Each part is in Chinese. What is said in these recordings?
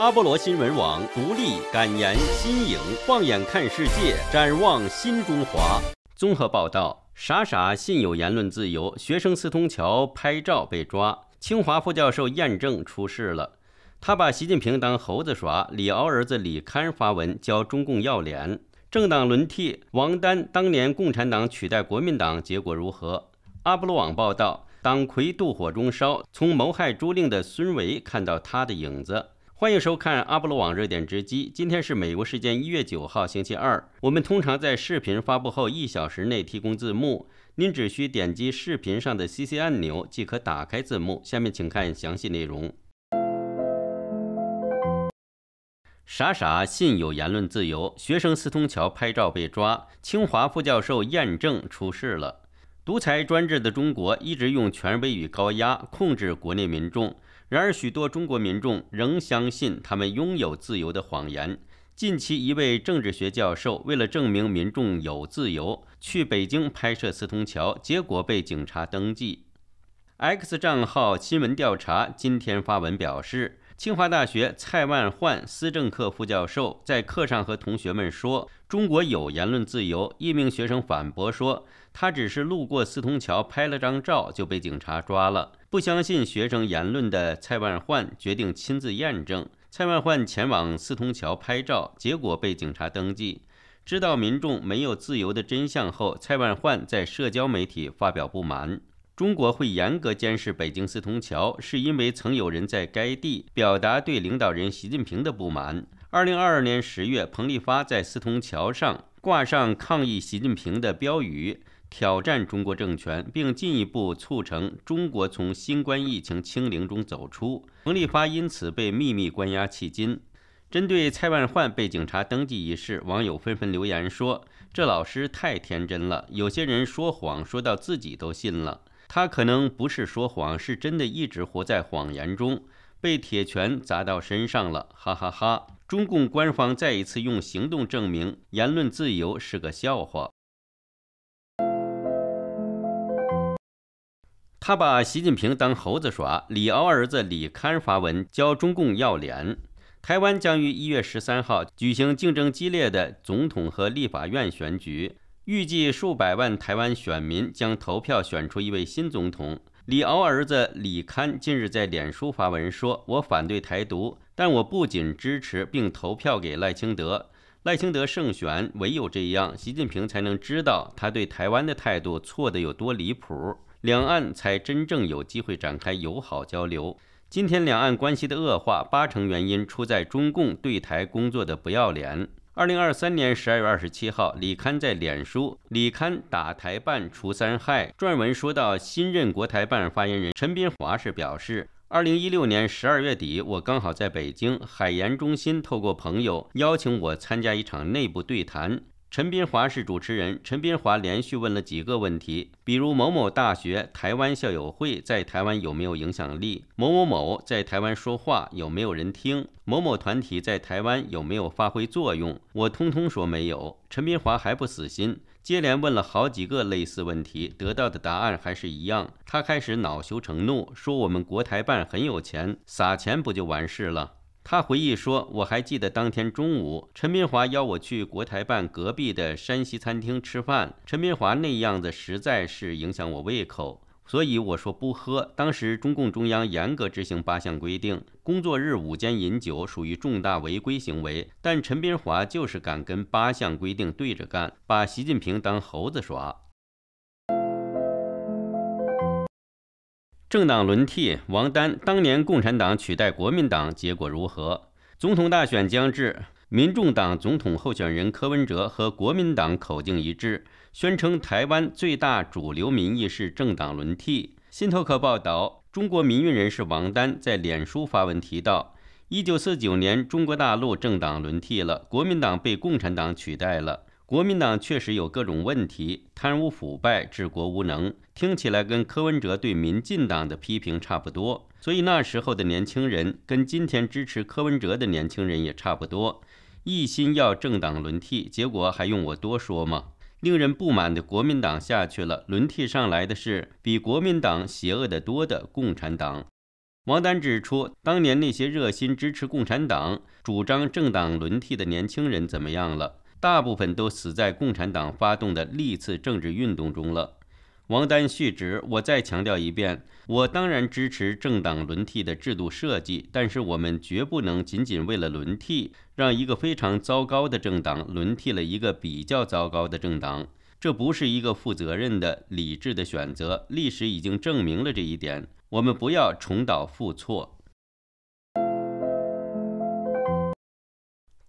阿波罗新闻网独立敢言新颖，放眼看世界，展望新中华。综合报道：傻傻信有言论自由，学生四通桥拍照被抓。清华副教授验证出事了，他把习近平当猴子耍。李敖儿子李刊发文教中共要脸。政党轮替，王丹当年共产党取代国民党结果如何？阿波罗网报道：党魁妒火中烧，从谋害朱令的孙维看到他的影子。欢迎收看阿波罗网热点直击。今天是美国时间一月九号星期二。我们通常在视频发布后一小时内提供字幕，您只需点击视频上的 CC 按钮即可打开字幕。下面请看详细内容。傻傻信有言论自由，学生私通桥拍照被抓，清华副教授验证出事了。独裁专制的中国一直用权威与高压控制国内民众。然而，许多中国民众仍相信他们拥有自由的谎言。近期，一位政治学教授为了证明民众有自由，去北京拍摄四通桥，结果被警察登记。X 账号新闻调查今天发文表示。清华大学蔡万焕思政课副教授在课上和同学们说：“中国有言论自由。”一名学生反驳说：“他只是路过四通桥拍了张照就被警察抓了，不相信学生言论的蔡万焕决定亲自验证。”蔡万焕前往四通桥拍照，结果被警察登记。知道民众没有自由的真相后，蔡万焕在社交媒体发表不满。中国会严格监视北京四通桥，是因为曾有人在该地表达对领导人习近平的不满。二零二二年十月，彭立发在四通桥上挂上抗议习近平的标语，挑战中国政权，并进一步促成中国从新冠疫情清零中走出。彭立发因此被秘密关押迄今。针对蔡万焕被警察登记一事，网友纷纷留言说：“这老师太天真了，有些人说谎说到自己都信了。”他可能不是说谎，是真的一直活在谎言中，被铁拳砸到身上了，哈哈哈！中共官方再一次用行动证明，言论自由是个笑话。他把习近平当猴子耍。李敖儿子李刊发文教中共要脸。台湾将于一月十三号举行竞争激烈的总统和立法院选举。预计数百万台湾选民将投票选出一位新总统。李敖儿子李堪近日在脸书发文说：“我反对台独，但我不仅支持并投票给赖清德。赖清德胜选，唯有这样，习近平才能知道他对台湾的态度错得有多离谱，两岸才真正有机会展开友好交流。今天两岸关系的恶化，八成原因出在中共对台工作的不要脸。”二零二三年十二月二十七号，李刊在脸书“李刊打台办除三害”撰文说到，新任国台办发言人陈斌华是表示，二零一六年十二月底，我刚好在北京海研中心，透过朋友邀请我参加一场内部对谈。陈斌华是主持人。陈斌华连续问了几个问题，比如某某大学台湾校友会在台湾有没有影响力，某某某在台湾说话有没有人听，某某团体在台湾有没有发挥作用。我通通说没有。陈斌华还不死心，接连问了好几个类似问题，得到的答案还是一样。他开始恼羞成怒，说我们国台办很有钱，撒钱不就完事了？他回忆说：“我还记得当天中午，陈斌华邀我去国台办隔壁的山西餐厅吃饭。陈斌华那样子实在是影响我胃口，所以我说不喝。当时中共中央严格执行八项规定，工作日午间饮酒属于重大违规行为，但陈斌华就是敢跟八项规定对着干，把习近平当猴子耍。”政党轮替，王丹当年共产党取代国民党，结果如何？总统大选将至，民众党总统候选人柯文哲和国民党口径一致，宣称台湾最大主流民意是政党轮替。新头壳报道，中国民运人士王丹在脸书发文提到，一九四九年中国大陆政党轮替了，国民党被共产党取代了。国民党确实有各种问题，贪污腐败、治国无能，听起来跟柯文哲对民进党的批评差不多。所以那时候的年轻人跟今天支持柯文哲的年轻人也差不多，一心要政党轮替，结果还用我多说吗？令人不满的国民党下去了，轮替上来的是比国民党邪恶得多的共产党。王丹指出，当年那些热心支持共产党、主张政党轮替的年轻人怎么样了？大部分都死在共产党发动的历次政治运动中了。王丹续指，我再强调一遍，我当然支持政党轮替的制度设计，但是我们绝不能仅仅为了轮替，让一个非常糟糕的政党轮替了一个比较糟糕的政党，这不是一个负责任的、理智的选择。历史已经证明了这一点，我们不要重蹈覆辙。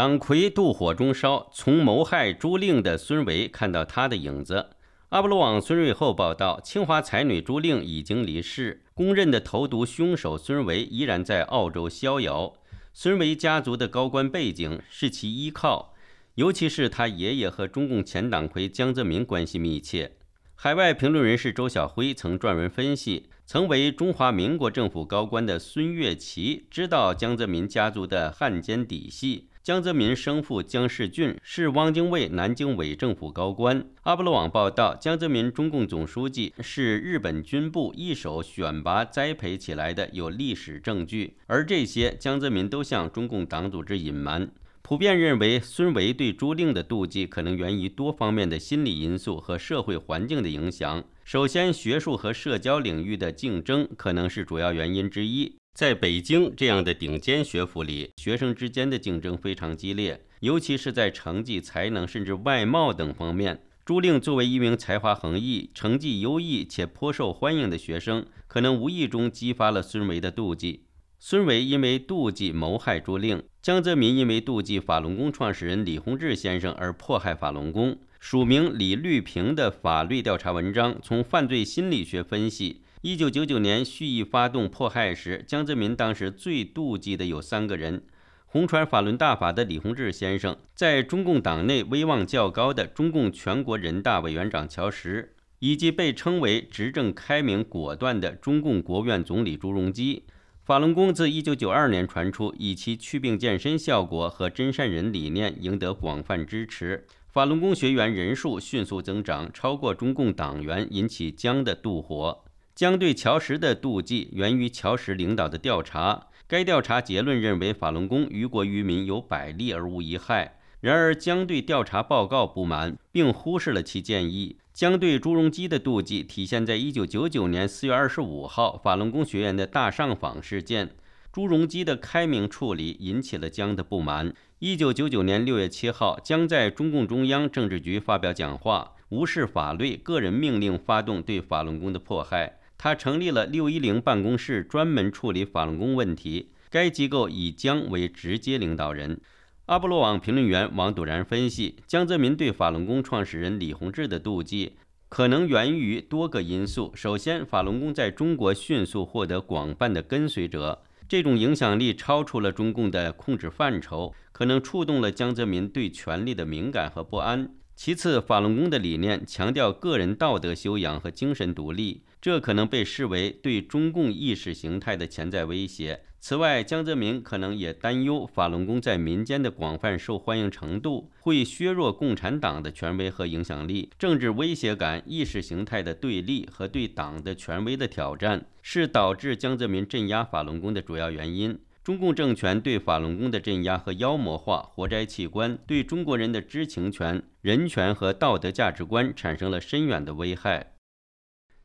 党魁妒火中烧，从谋害朱令的孙维看到他的影子。阿波罗网孙瑞后报道，清华才女朱令已经离世，公认的投毒凶手孙维依然在澳洲逍遥。孙维家族的高官背景是其依靠，尤其是他爷爷和中共前党魁江泽民关系密切。海外评论人士周晓辉曾撰文分析，曾为中华民国政府高官的孙月奇知道江泽民家族的汉奸底细。江泽民生父江世俊是汪精卫南京伪政府高官。阿波罗网报道，江泽民中共总书记是日本军部一手选拔栽培起来的，有历史证据。而这些，江泽民都向中共党组织隐瞒。普遍认为，孙维对朱令的妒忌可能源于多方面的心理因素和社会环境的影响。首先，学术和社交领域的竞争可能是主要原因之一。在北京这样的顶尖学府里，学生之间的竞争非常激烈，尤其是在成绩、才能甚至外貌等方面。朱令作为一名才华横溢、成绩优异且颇受欢迎的学生，可能无意中激发了孙维的妒忌。孙维因为妒忌谋害朱令，江泽民因为妒忌法轮功创始人李洪志先生而迫害法轮功。署名李绿萍的法律调查文章，从犯罪心理学分析。一九九九年蓄意发动迫害时，江泽民当时最妒忌的有三个人：红传法轮大法的李洪志先生，在中共党内威望较高的中共全国人大委员长乔石，以及被称为执政开明果断的中共国务院总理朱镕基。法轮功自一九九二年传出，以其祛病健身效果和真善人理念赢得广泛支持，法轮功学员人数迅速增长，超过中共党员，引起江的妒火。将对乔石的妒忌源于乔石领导的调查，该调查结论认为法轮功于国于民有百利而无一害。然而江对调查报告不满，并忽视了其建议。江对朱镕基的妒忌体现在1999年4月25号法轮功学员的大上访事件，朱镕基的开明处理引起了江的不满。1999年6月7号，江在中共中央政治局发表讲话，无视法律，个人命令发动对法轮功的迫害。他成立了六一零办公室，专门处理法轮功问题。该机构以江为直接领导人。阿波罗网评论员王笃然分析，江泽民对法轮功创始人李洪志的妒忌可能源于多个因素。首先，法轮功在中国迅速获得广泛的跟随者，这种影响力超出了中共的控制范畴，可能触动了江泽民对权力的敏感和不安。其次，法轮功的理念强调个人道德修养和精神独立，这可能被视为对中共意识形态的潜在威胁。此外，江泽民可能也担忧法轮功在民间的广泛受欢迎程度会削弱共产党的权威和影响力。政治威胁感、意识形态的对立和对党的权威的挑战是导致江泽民镇压法轮功的主要原因。中共政权对法轮功的镇压和妖魔化活摘器官，对中国人的知情权、人权和道德价值观产生了深远的危害。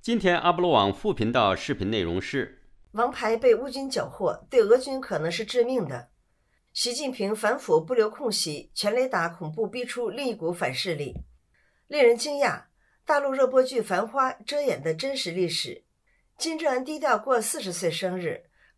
今天，阿波罗网副频道视频内容是：王牌被乌军缴获，对俄军可能是致命的。习近平反腐不留空隙，全雷打恐怖逼出另一股反势力。令人惊讶，大陆热播剧《繁花》遮掩的真实历史。金正恩低调过四十岁生日。